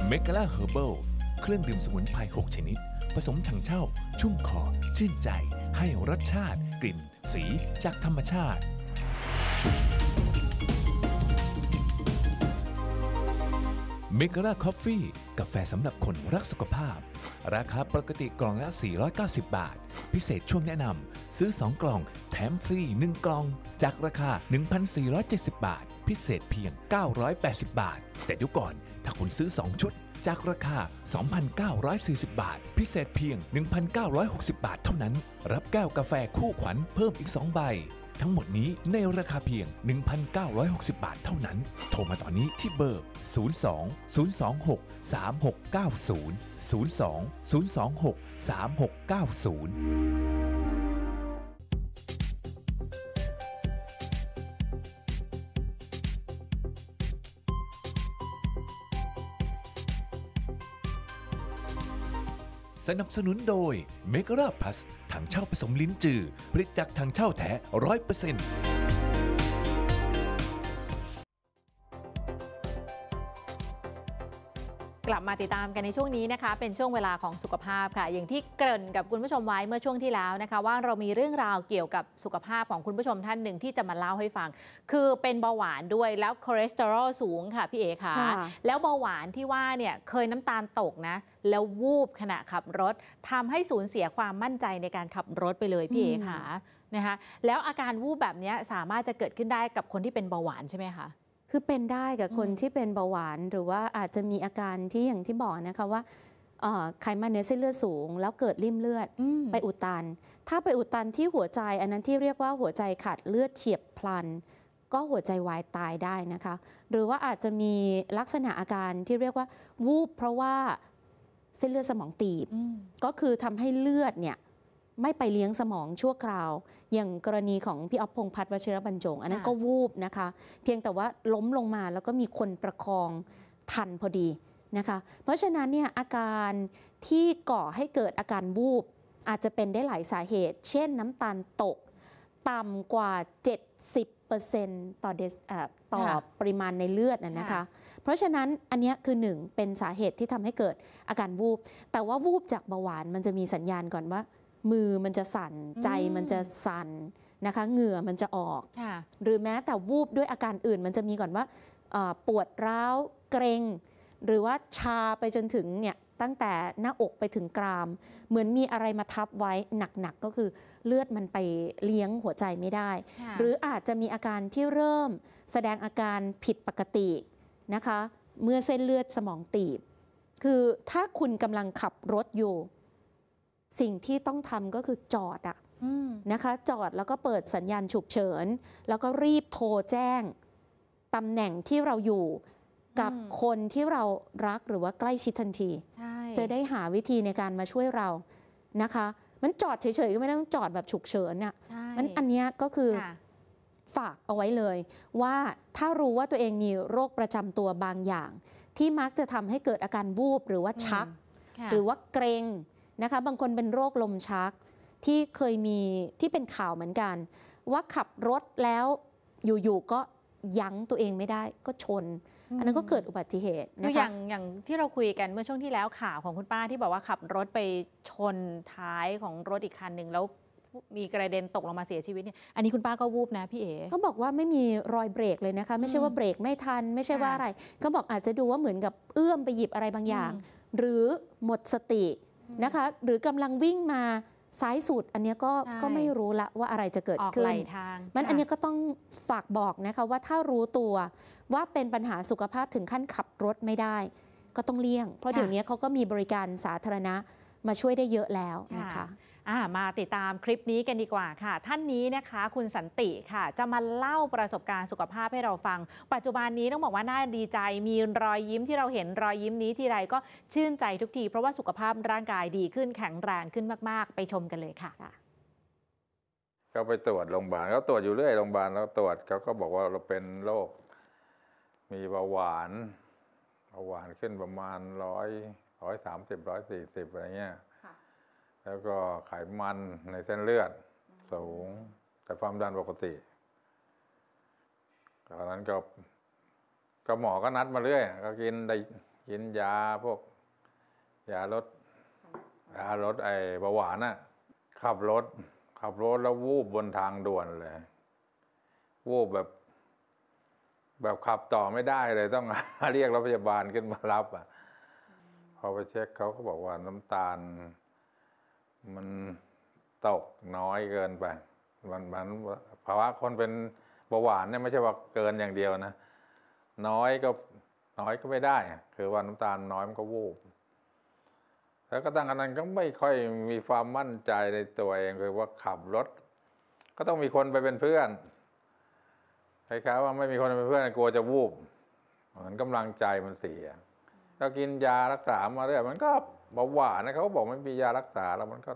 เมกาลาเฮอร์เบิลเครื่องดื่มสมุนไพร6ชนิด ผสมถังเช่า ชุ่มคอ ชื่นใจ ให้รสชาติกลิ่นสีจากธรรมชาติเมกราคอฟฟี่กาแฟสำหรับคนรักสุขภาพ ราคาปกติกล่องละ 490 บาท พิเศษช่วงแนะนำซื้อ 2 กล่องแถมฟรี 1 กล่อง จากราคา 1,470 บาท พิเศษเพียง 980 บาท แต่ดูก่อนถ้าคุณซื้อ 2 ชุด จากราคา 2,940 บาท พิเศษเพียง 1,960 บาทเท่านั้น รับแก้วกาแฟคู่ขวัญเพิ่มอีก 2 ใบทั้งหมดนี้ในราคาเพียง 1,960 บาทเท่านั้น โทรมาตอนนี้ที่เบอร์02 026 3690 02 026 3690 สนับสนุนโดยเมก g a าพัสถังเช่าผสมลิ้นจือผลิตจากถังเช่าแท้ร้อยเปอร์เซ็นต์กลับมาติดตามกันในช่วงนี้นะคะ เป็นช่วงเวลาของสุขภาพค่ะ อย่างที่เกริ่นกับคุณผู้ชมไว้เมื่อช่วงที่แล้วนะคะ ว่าเรามีเรื่องราวเกี่ยวกับสุขภาพของคุณผู้ชมท่านหนึ่งที่จะมาเล่าให้ฟัง คือเป็นเบาหวานด้วยแล้วคอเลสเตอรอลสูงค่ะพี่เอค่ะแล้วเบาหวานที่ว่าเนี่ยเคยน้ำตาลตกนะแล้ววูบขณะขับรถทำให้สูญเสียความมั่นใจในการขับรถไปเลยพี่เอค่ะนะคะแล้วอาการวูบแบบนี้สามารถจะเกิดขึ้นได้กับคนที่เป็นเบาหวานใช่ไหมคะคือเป็นได้กับคนที่เป็นเบาหวานหรือว่าอาจจะมีอาการที่อย่างที่บอกนะคะว่าไขมันในเส้นเลือดสูง แล้วเกิดริ่มเลือดอไปอุดตัน ถ้าไปอุดตันที่หัวใจอันนั้นที่เรียกว่าหัวใจขาดเลือดเฉียบพลัน ก็หัวใจวายตายได้นะคะ หรือว่าอาจจะมีลักษณะอาการที่เรียกว่าวูบเพราะว่าเส้นเลือดสมองตีบก็คือทำให้เลือดเนี่ยไม่ไปเลี้ยงสมองชั่วคราว อย่างกรณีของพี่อ๊อฟพงพัฒน์วชิรบรรจง อันนั้นก็วูบนะคะ เพียงแต่ว่าล้มลงมาแล้วก็มีคนประคองทันพอดีนะคะ เพราะฉะนั้นเนี่ยอาการที่ก่อให้เกิดอาการวูบอาจจะเป็นได้หลายสาเหตุ เช่นน้ำตาลตก ต่ำกว่า 70%ต่อต่อปริมาณในเลือดนะคะ เพราะฉะนั้นอันนี้คือหนึ่งเป็นสาเหตุที่ทำให้เกิดอาการวูบ แต่ว่าวูบจากเบาหวานมันจะมีสัญญาณก่อนว่ามือมันจะสั่นใจมันจะสั่นนะคะ เหงื่อมันจะออก หรือแม้แต่วูบด้วยอาการอื่นมันจะมีก่อนว่าปวดร้าวเกรงหรือว่าชาไปจนถึงเนี่ยตั้งแต่หน้าอกไปถึงกราม เหมือนมีอะไรมาทับไว้หนักๆก็คือเลือดมันไปเลี้ยงหัวใจไม่ได้ หรืออาจจะมีอาการที่เริ่มแสดงอาการผิดปกตินะคะเมื่อเส้นเลือดสมองตีบ คือถ้าคุณกำลังขับรถอยู่สิ่งที่ต้องทำก็คือจอดอะนะคะ จอดแล้วก็เปิดสัญญาณฉุกเฉิน แล้วก็รีบโทรแจ้งตำแหน่งที่เราอยู่กับคนที่เรารักหรือว่าใกล้ชิดทันที จะได้หาวิธีในการมาช่วยเรานะคะมันจอดเฉยๆก็ไม่ต้องจอดแบบฉุกเฉินน่ะมันอันนี้ก็คือฝากเอาไว้เลยว่าถ้ารู้ว่าตัวเองมีโรคประจำตัวบางอย่าง ที่มักจะทำให้เกิดอาการวูบหรือว่าชักหรือว่าเกรงนะคะบางคนเป็นโรคลมชักที่เคยมีที่เป็นข่าวเหมือนกัน ว่าขับรถแล้วอยู่ ๆก็ยั้งตัวเองไม่ได้ก็ชน อันนั้นก็เกิดอุบัติเหตุนะคะอย่างอย่างที่เราคุยกันเมื่อช่วงที่แล้วข่าวของคุณป้าที่บอกว่าขับรถไปชนท้ายของรถอีกคันหนึ่งแล้วมีกระเด็นตกลงมาเสียชีวิตเนี่ยอันนี้คุณป้าก็วูบนะพี่เอ๋เขาบอกว่าไม่มีรอยเบรกเลยนะคะไม่ใช่ว่าเบรกไม่ทันไม่ใช่ว่าอะไรเขาบอกอาจจะดูว่าเหมือนกับเอื้อมไปหยิบอะไรบางอย่าง หรือหมดสตินะคะหรือกำลังวิ่งมาซ้ายสุดอันนี้ก็ก็ไม่รู้ละว่าอะไรจะเกิดขึ้น มันอันนี้ก็ต้องฝากบอกนะคะว่าถ้ารู้ตัวว่าเป็นปัญหาสุขภาพถึงขั้นขับรถไม่ได้ ก็ต้องเลี่ยง เพราะเดี๋ยวนี้เขาก็มีบริการสาธารณะมาช่วยได้เยอะแล้วนะคะมาติดตามคลิปนี้กันดีกว่าค่ะ ท่านนี้นะคะคุณสันติค่ะ จะมาเล่าประสบการณ์สุขภาพให้เราฟัง ปัจจุบันนี้ต้องบอกว่าน่าดีใจมีรอยยิ้มที่เราเห็นรอยยิ้มนี้ทีไรก็ชื่นใจทุกทีเพราะว่าสุขภาพร่างกายดีขึ้นแข็งแรงขึ้นมากๆ ไปชมกันเลยค่ะก็ไปตรวจโรงพยาบาลเขาตรวจอยู่เรื่อยโรงพยาบาลแล้วตรวจเขาก็บอกว่าเราเป็นโรคมีเบาหวานเบาหวานขึ้นประมาณร้อยร้อยสามสิบร้อยสี่สิบอะไรเงี้ยแล้วก็ไขมันในเส้นเลือด สูงแต่ความดันปกติตอนนั้นก็ก็หมอก็นัดมาเรื่อย ก็กินได้กินยาพวกยาลดยาลดไอเบาหวานน่ะขับรถ ขับรถแล้ววูบบนทางด่วนเลย วูบแบบ แบบขับต่อไม่ได้เลย ต้องเรียกรถพยาบาลขึ้นมารับ อ่ะ พอไปเช็คเขาก็บอกว่าน้ำตาลมันตกน้อยเกินไปมันมันภาวะคนเป็นเบาหวานเนี่ยไม่ใช่ว่าเกินอย่างเดียวนะ น้อยก็น้อยก็ไม่ได้ คือว่าน้ำตาลน้อยมันก็วูบ แล้วก็ตั้งอันนั้นก็ไม่ค่อยมีความมั่นใจในตัวเองคือว่าขับรถ ก็ต้องมีคนไปเป็นเพื่อน ใครๆว่าไม่มีคนเป็นเพื่อนกลัวจะวูบ เหมือนกำลังใจมันเสียล้ากินยารักษามาเรื่อยมันก็เบาหวานนะเขาบอกไม่มียารักษาแล้วมันก็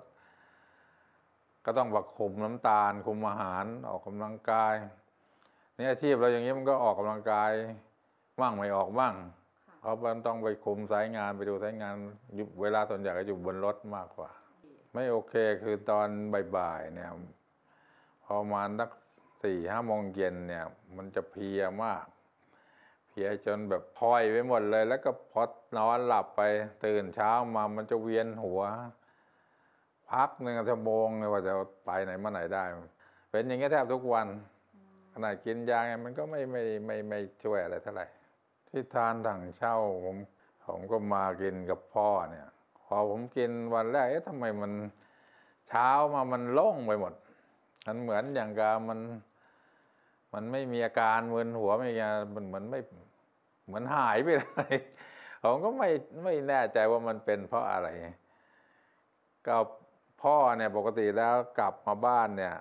ก็ต้องบักคุมน้ำตาลคุมอาหารออกกำลังกายนี่อาชีพเราอย่างนี้มันก็ออกกำลังกายว่างไม่ออกบ้างเพราะมันต้องไปคุมสายงานไปดูสายงานยเวลาส่วนใหญ่ก็อยู่บนรถมากกว่า ไม่โอเคคือตอนบ่ายๆเนี่ยพอมาสักสี่ห้าโมงเย็นเนี่ยมันจะเพียมากขียจนแบบพลอยไปหมดเลย แล้วก็พอนอนหลับไป ตื่นเช้ามามันจะเวียนหัว พักหนึ่งชั่วโมงเลยว่าจะไปไหนเมื่อไหนได้ เป็นอย่างนี้แทบทุกวันขนาดกินยาไงมันก็ไม่ไม่ไม่ไม่ช่วยอะไรเท่าไหร่ที่ทานถังเช่าผมผมก็มากินกับพ่อเนี่ย พอผมกินวันแรกเอ๊ะทำไมมันเช้ามามันโล่งไปหมด มันเหมือนอย่างกามันมันไม่มีอาการมึนหัวไม่มามันเหมือนไม่เหมือนหายไปเลย ผมก็ไม่ไม่แน่ใจว่ามันเป็นเพราะอะไร ก็พ่อเนี่ยปกติแล้วกลับมาบ้านเนี่ย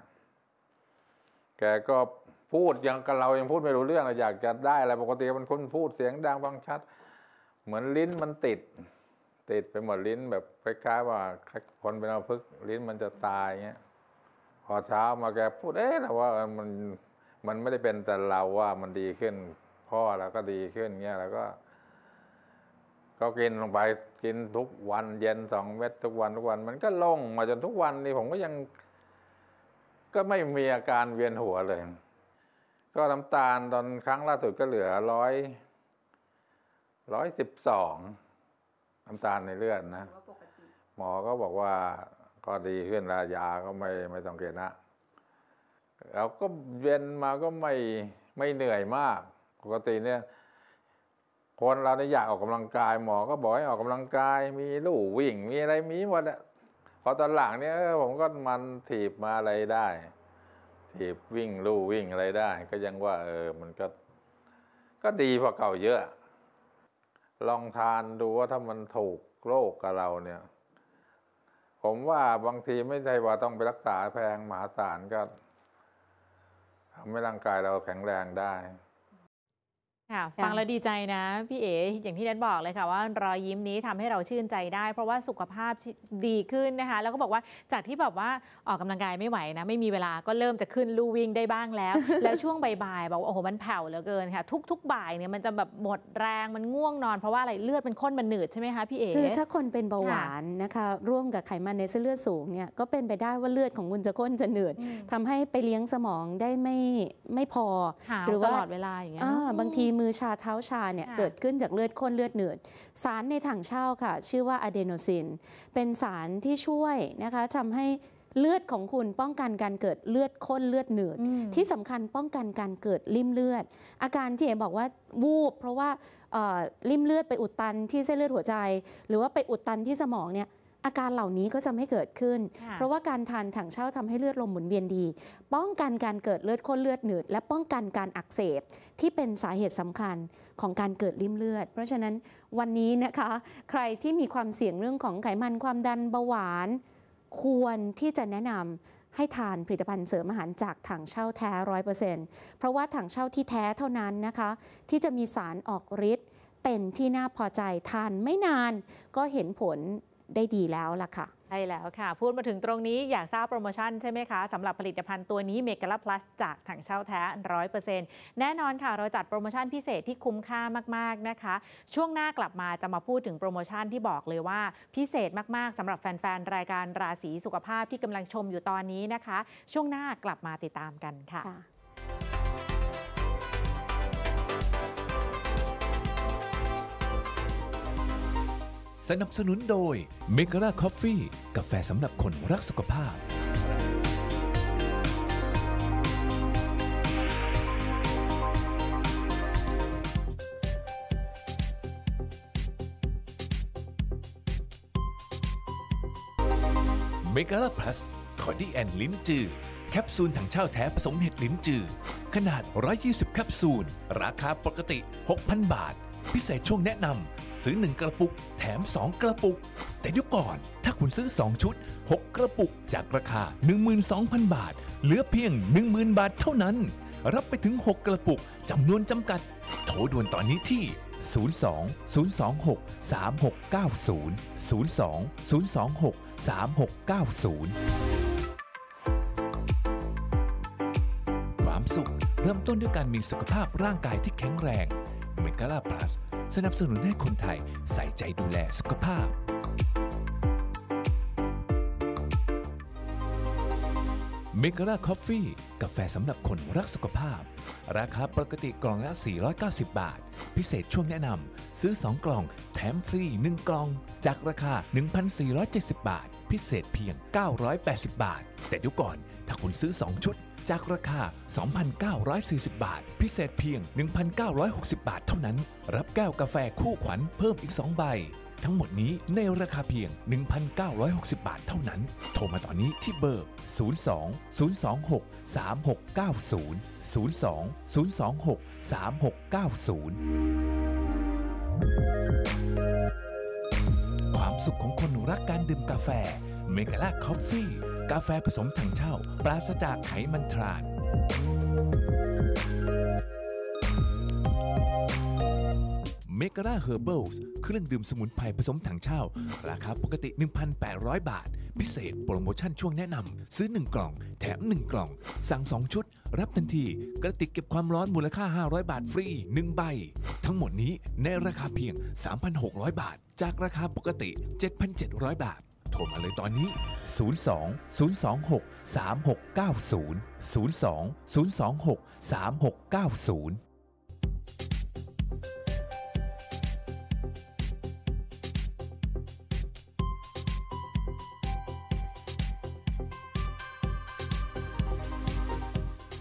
แกก็พูดยังกับเรายังพูดไม่รู้เรื่องเอยากจะได้อะไรปกติมันคนพูดเสียงดังฟังชัด เหมือนลิ้นมันติด ติดไปหมดลิ้นแบบคล้ายๆ ว่าคนเป็นอาพึก ลิ้นมันจะตายเงี้ย พอเช้ามาแกพูดเอ๊ะนะว่ามันมันไม่ได้เป็นแต่เราว่ามันดีขึ้นพ่อเราก็ดีขึ้นเงี้ยเราก็ ก็กินลงไปกินทุกวัน เย็นสองเม็ดทุกวันทุกวันมันก็ลงมาจนทุกวันนี่ผมก็ยังก็ไม่มีอาการเวียนหัวเลย ก็น้ำตาลตอนครั้งล่าสุด ก็เหลือร้อยร้อยสิบสองน้ำตาลในเลือดนะหมอก็บอกว่าก็ดี ขึ้นแล้วยาก็ไม่ไม่ต้องเกินนะแล้วก็เวียนมาก็ไม่ไม่เหนื่อยมากกติเนี่ยคนเราเนี่ยอยากออกกำลังกายหมอก็บอกให้ออกกำลังกาย มีลู่วิ่ง มีอะไรมีหมดอะพอตอนหลังเนี่ย ผมก็มันถีบมาอะไรได้ ถีบวิ่งลู่วิ่งอะไรได้ ก็ยังว่า เออมันก็ ก็ดีกว่าเก่าเยอะ ลองทานดูว่า ถ้ามันถูกโรคกับเราเนี่ย ผมว่าบางทีไม่ใช่ว่าต้องไปรักษาแพงมหาศาลก็ทำให้ร่างกายเราแข็งแรงได้ค่ะฟังแล้วดีใจนะพี่เอ๋อย่างที่แดนบอกเลยค่ะว่ารอยยิ้มนี้ทำให้เราชื่นใจได้ เพราะว่าสุขภาพดีขึ้นนะคะแล้วก็บอกว่าจากที่แบบว่าออกกำลังกายไม่ไหวนะไม่มีเวลาก็เริ่มจะขึ้นลู่วิ่งได้บ้างแล้ว แล้วช่วงบ่ายๆบอกโอ้โหมันแผ่วเหลือเกินค่ะทุกๆบ่ายเนี่ยมันจะแบบหมดแรงมันง่วงนอน เพราะว่าอะไรเลือดมันข้นมันหนืดใช่ไหมคะพี่เอ๋คือถ้าคนเป็นเบาหวานนะคะร่วมกับไขมันในเส้นเลือดสูงเนี่ยก็เป็นไปได้ว่าเลือดของคุณจะข้นจะหนืด ทำให้ไปเลี้ยงสมองได้ไม่ไม่พอ หรือว่าตลอดเวลาอย่างเงี้ยบางทีมือชาเท้าชาเนี่ยเกิดขึ้นจากเลือดข้นเลือดเหนืด สารในถังเช่าค่ะ ชื่อว่าอะเดโนซินเป็นสารที่ช่วยนะคะทำให้เลือดของคุณป้องกันการเกิดเลือดข้นเลือดเหนืดที่สำคัญป้องกันการเกิดริ่มเลือด อาการที่เอ๋บอกว่าวูบเพราะว่าริ่มเลือดไปอุดตันที่เส้นเลือดหัวใจ หรือว่าไปอุดตันที่สมองเนี่ยอาการเหล่านี้ก็จะไม่เกิดขึ้น เพราะว่าการทานถังเช่าทำให้เลือดลมหมุนเวียนดี ป้องกันการเกิดเลือดข้นเลือดหนืดและป้องกันการอักเสบที่เป็นสาเหตุสำคัญของการเกิดริ่มเลือด เพราะฉะนั้นวันนี้นะคะใครที่มีความเสี่ยงเรื่องของไขมันความดันเบาหวาน ควรที่จะแนะนำให้ทานผลิตภัณฑ์เสริมอาหารจากถังเช่าแท้ร้อยเปอร์เซ็นต์เพราะว่าถังเช่าที่แท้เท่านั้นนะคะ ที่จะมีสารออกฤทธิ์เป็นที่น่าพอใจทานไม่นานก็เห็นผลได้ดีแล้วล่ะค่ะใช่แล้วค่ะ พูดมาถึงตรงนี้อยากทราบโปรโมชั่นใช่ไหมคะสำหรับผลิตภัณฑ์ตัวนี้เมกะลาพลัสจากถังเช่าแท้ 100%แน่นอนค่ะเราจัดโปรโมชั่นพิเศษที่คุ้มค่ามาก ๆ นะคะ ช่วงหน้ากลับมาจะมาพูดถึงโปรโมชั่นที่บอกเลยว่า พิเศษมาก ๆสำหรับแฟน ๆ รายการราศีสุขภาพที่กำลังชมอยู่ตอนนี้นะคะ ช่วงหน้ากลับมาติดตามกันค่ะสนับสนุนโดยเมกาลาคอฟฟี่กาแฟสำหรับคนรักสุขภาพเมกาลาพลัสคอดีแอนลิ้นจือแคปซูลถังเช่าแท้ผสมเห็ดลิ้นจือ ขนาด 120 แคปซูลราคาปกติ 6,000 บาท พิเศษช่วงแนะนำื้อ 1 กระปุกแถม 2 กระปุก แต่เดี๋ยวก่อนถ้าคุณซื้อ 2 ชุด 6 กระปุก จากราคา 12,000 บาท เหลือเพียง 10,000 บาทเท่านั้น รับไปถึง 6 กระปุก จำนวนจำกัด โทรด่วนตอนนี้ที่ 02 026 3690 02 026 3690 ความสุขเริ่มต้นด้วยการมีสุขภาพร่างกายที่แข็งแรงเมกาลาพลัสสนับสนุนให้คนไทยใส่ใจดูแลสุขภาพ เมกาลาคอฟฟี่กาแฟสำหรับคนรักสุขภาพ ราคาปกติกล่องละ 490 บาท พิเศษช่วงแนะนำซื้อ 2 กล่องแถมฟรี 1 กล่อง จากราคา 1,470 บาท พิเศษเพียง 980 บาท แต่ดูก่อนถ้าคุณซื้อ 2 ชุดจากราคา 2,940 บาท พิเศษเพียง 1,960 บาทเท่านั้น รับแก้วกาแฟคู่ขวัญเพิ่มอีก 2 ใบ ทั้งหมดนี้ในราคาเพียง 1,960 บาทเท่านั้นโทรมาตอนนี้ที่เบอร์02 026 3690 02 026 3690 ความสุขของคนรักการดื่มกาแฟเมกาล่าคอฟฟี่กาแฟผสมถังเช่า ปราศจากไขมันทรานเมกราเฮอร์เบิลส์เครื่องดื่มสมุนไพรผสมถังเช่า ราคาปกติ 1,800 บาท พิเศษ โปรโมชั่นช่วงแนะนำซื้อ 1 กล่อง แถม 1 กล่อง สั่ง 2 ชุด รับทันที กระติกเก็บความร้อนมูลค่า 500 บาทฟรี 1 ใบ ทั้งหมดนี้ในราคาเพียง 3,600 บาท จากราคาปกติ 7,700 บาทโทรมาเลยตอนนี้ 02 026 3690 02 026 3690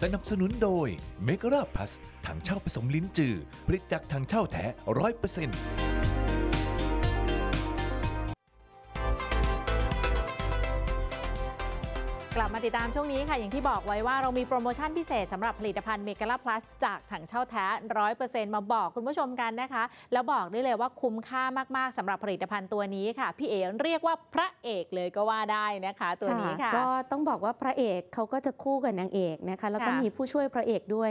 สนับสนุนโดยเมกราพัสถังเช่าผสมลิ้นจือผลิตจากถังเช่าแท้ร้อยเปอร์เซ็นต์กลับมาติดตามช่วงนี้ค่ะอย่างที่บอกไว้ว่าเรามีโปรโมชั่นพิเศษสำหรับผลิตภัณฑ์เมกาลาพลัสจากถังเช่าแท้ร้อยเปอร์เซ็นต์มาบอกคุณผู้ชมกันนะคะ แล้วบอกได้เลยว่าคุ้มค่ามากๆสำหรับผลิตภัณฑ์ตัวนี้ค่ะ พี่เอ๋เรียกว่าพระเอกเลยก็ว่าได้นะคะ ตัวนี้ค่ะก็ต้องบอกว่าพระเอกเขาก็จะคู่กับนางเอกนะคะแล้วก็มีผู้ช่วยพระเอกด้วย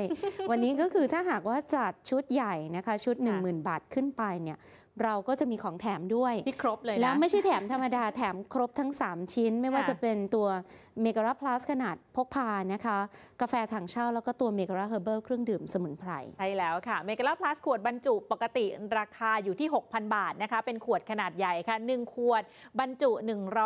วันนี้ก็คือถ้าหากว่าจัดชุดใหญ่นะคะชุด10,000บาทขึ้นไปเนี่ยเราก็จะมีของแถมด้วยที่ครบเลยนะแล้วไม่ใช่แถมธรรมดาแถมครบทั้ง 3 ชิ้น ไม่ว่าจะเป็นตัวเมการาพลัสขนาดพกพานะคะ กาแฟถังเช่าแล้วก็ตัวเมการาเฮอร์เบิร์เครื่องดื่มสมุนไพรใช่แล้วค่ะเมการาพลัสขวดบรรจุปกติราคาอยู่ที่ 6,000 บาทนะคะเป็นขวดขนาดใหญ่ค่ะ 1 ขวดบรรจุ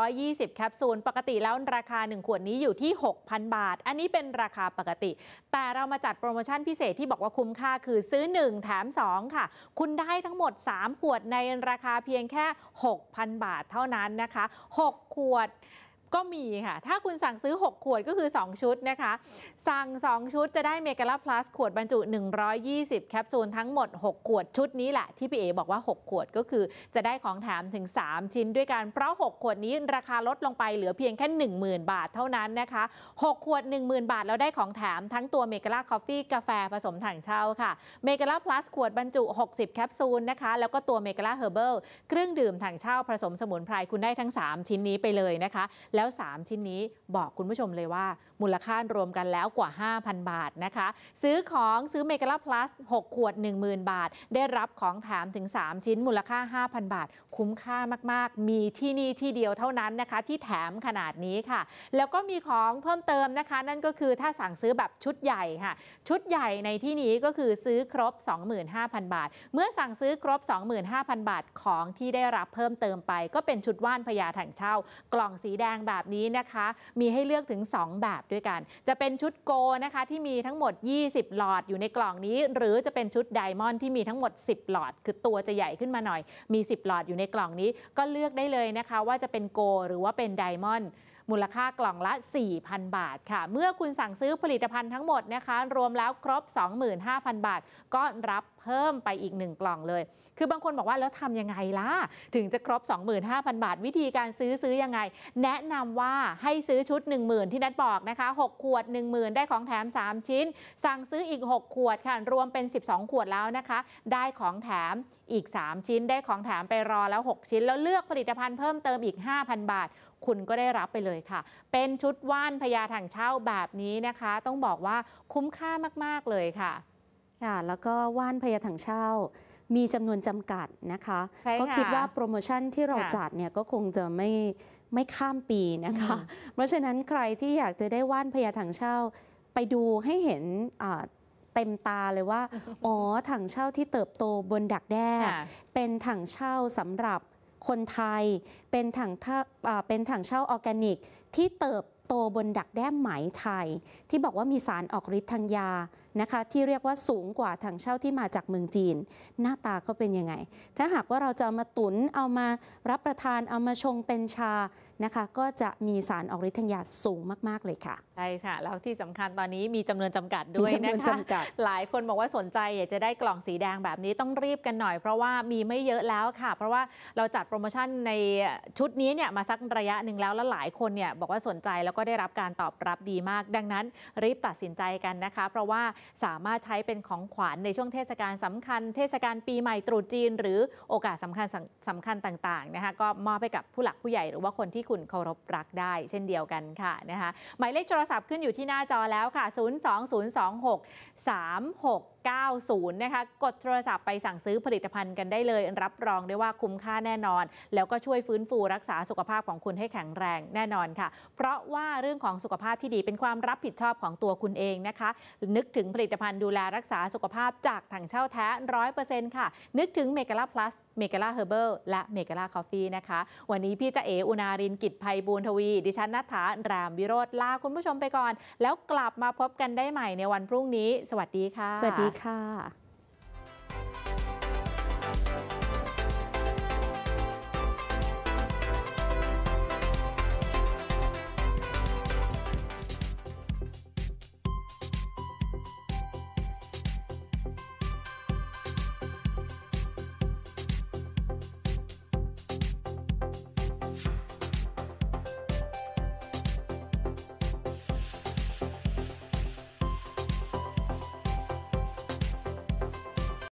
120 แคปซูล ปกติแล้วราคา1ขวดนี้อยู่ที่6,000 บาท อันนี้เป็นราคาปกติ แต่เรามาจัดโปรโมชั่นพิเศษที่บอกว่าคุ้มค่าคือซื้อ1แถม2ค่ะคุณได้ทั้งหมด 3 ขวดดในราคาเพียงแค่ 6,000 บาทเท่านั้นนะคะ 6 ขวดก็มีค่ะ ถ้าคุณสั่งซื้อ 6 ขวดก็คือ 2 ชุดนะคะ สั่ง 2 ชุดจะได้เมกะลาพลัสขวดบรรจุ 120 แคปซูล ทั้งหมด 6 ขวดชุดนี้แหละที่พี่เอบอกว่า 6 ขวดก็คือ จะได้ของแถมถึง 3 ชิ้นด้วยกันเพราะ 6 ขวดนี้ราคาลดลงไปเหลือเพียงแค่ 10,000 บาทเท่านั้นนะคะ 6 ขวด 10,000 บาทแล้วได้ของแถมทั้งตัวเมกะลาคอฟฟี่กาแฟผสมถังเช่าค่ะ เมกะลาพลัสขวดบรรจุ 60 แคปซูลนะคะ แล้วก็ตัวเมกะลาเฮอร์เบิลเครื่องดื่มถังเช่าผสมสมุนไพรคุณได้ทั้ง 3 ชิ้นนี้ไปเลยนะคะแล้ว 3 ชิ้นนี้ บอกคุณผู้ชมเลยว่ามูลค่ารวมกันแล้วกว่า 5,000 บาทนะคะ ซื้อของซื้อเมกาลาพลัส 6 ขวด 10,000 บาท ได้รับของแถมถึง 3 ชิ้นมูลค่า 5,000 บาท คุ้มค่ามาก ๆ มีที่นี่ที่เดียวเท่านั้นนะคะ ที่แถมขนาดนี้ค่ะ แล้วก็มีของเพิ่มเติมนะคะ นั่นก็คือถ้าสั่งซื้อแบบชุดใหญ่ค่ะชุดใหญ่ในที่นี้ก็คือซื้อครบ 25,000 บาท เมื่อสั่งซื้อครบ 25,000 บาท ของที่ได้รับเพิ่มเติมไป ก็เป็นชุดว่านพญาถังเช่ากล่องสีแดงแบบนี้นะคะ มีให้เลือกถึง 2 แบบด้วยกันจะเป็นชุดโกนะคะที่มีทั้งหมด 20 หลอดอยู่ในกล่องนี้ หรือจะเป็นชุดไดมอนด์ที่มีทั้งหมด 10 หลอด คือตัวจะใหญ่ขึ้นมาหน่อย มี 10 หลอดอยู่ในกล่องนี้ ก็เลือกได้เลยนะคะ ว่าจะเป็นโก หรือว่าเป็นไดมอนด์มูลค่ากล่องละ 4,000 บาทค่ะ เมื่อคุณสั่งซื้อผลิตภัณฑ์ทั้งหมดนะคะรวมแล้วครบ 25,000 บาท ก็รับเพิ่มไปอีก 1 กล่องเลย คือบางคนบอกว่าแล้วทำยังไงล่ะ ถึงจะครบ25,000 บาท วิธีการซื้อซื้อยังไง แนะนำว่าให้ซื้อชุด 10,000ที่นัดบอกนะคะ6 ขวด 10,000 ได้ของแถม3 ชิ้น สั่งซื้ออีก 6 ขวดค่ะ รวมเป็น 12 ขวดแล้วนะคะ ได้ของแถมอีก 3 ชิ้นได้ของแถมไปรอแล้ว 6 ชิ้น แล้วเลือกผลิตภัณฑ์เพิ่มเติมอีก 5,000 บาท คุณก็ได้รับไปเลยค่ะ เป็นชุดว่านพญาถังเช่าแบบนี้นะคะ ต้องบอกว่าคุ้มค่ามากๆเลยค่ะค่ะแล้วก็ว่านพยาถังเช่ามีจำนวนจำกัดนะคะก็คิดว่าโปรโมชั่นที่เราจัดเนี่ยก็คงจะไม่ไม่ข้ามปีนะคะ เพราะฉะนั้นใครที่อยากจะได้ว่านพยาถังเช่าไปดูให้เห็นเต็มตาเลยว่าอ๋อถังเช่าที่เติบโตบนดักแด้เป็นถังเช่าสำหรับคนไทย เป็นถังเป็นถังเช่าออร์แกนิก ที่เติบโตบนดักแด้ไหมไทย ที่บอกว่ามีสารออกฤทธิ์ทางยานะคะที่เรียกว่าสูงกว่าถังเช่าที่มาจากเมืองจีน หน้าตาเขาเป็นยังไง ถ้าหากว่าเราจะามาตุนเอามารับประทานเอามาชงเป็นชานะคะก็จะมีสารออกฤทธิ์ทางยาสูงมากๆเลยค่ะใช่ค่ะแล้วที่สำคัญตอนนี้มีจำนวนจำกัดด้วยนะคะหลายคนบอกว่าสนใจอยากจะได้กล่องสีแดงแบบนี้ต้องรีบกันหน่อยเพราะว่ามีไม่เยอะแล้วค่ะ เพราะว่าเราจัดโปรโมชั่นในชุดนี้เนี่ยมาสักระยะหนึ่งแล้วแล้วหลายคนเนี่ยบอกว่าสนใจแล้วก็ได้รับการตอบรับดีมากดังนั้น รีบตัดสินใจกันนะคะ เพราะว่าสามารถใช้เป็นของขวัญในช่วงเทศกาลสำคัญ เทศกาลปีใหม่ตรุษจีน หรือโอกาสสาคัญสำคัญต่างๆนะคะก็มอบให้กับผู้หลักผู้ใหญ่ หรือว่าคนที่คุณเคารพรักได้ เช่นเดียวกันค่ะนะคะหมายเลขโทรศัพท์ขึ้นอยู่ที่หน้าจอแล้วค่ะ 02026 36 90 นะคะกดโทรศัพท์ไปสั่งซื้อผลิตภัณฑ์กันได้เลยรับรองได้ว่าคุ้มค่าแน่นอน แล้วก็ช่วยฟื้นฟูรักษาสุขภาพของคุณให้แข็งแรงแน่นอนค่ะ เพราะว่าเรื่องของสุขภาพที่ดีเป็นความรับผิดชอบของตัวคุณเองนะคะนึกถึงผลิตภัณฑ์ดูแลรักษาสุขภาพจากถังเช่าแท้ร้อยเปอร์เซ็นต์ค่ะ นึกถึงเมกะลาพลัสเมกะลาเฮอร์เบิลและเมกะลาคอฟฟี่นะคะวันนี้พี่จะเอ๋อุณารินกิจภัยบูรทวี ดิฉันนัฐารามวิโรธลาคุณผู้ชมไปก่อน แล้วกลับมาพบกันได้ใหม่ในวันพรุ่งนี้สวัสดีค่ะสวัสดีค่ะ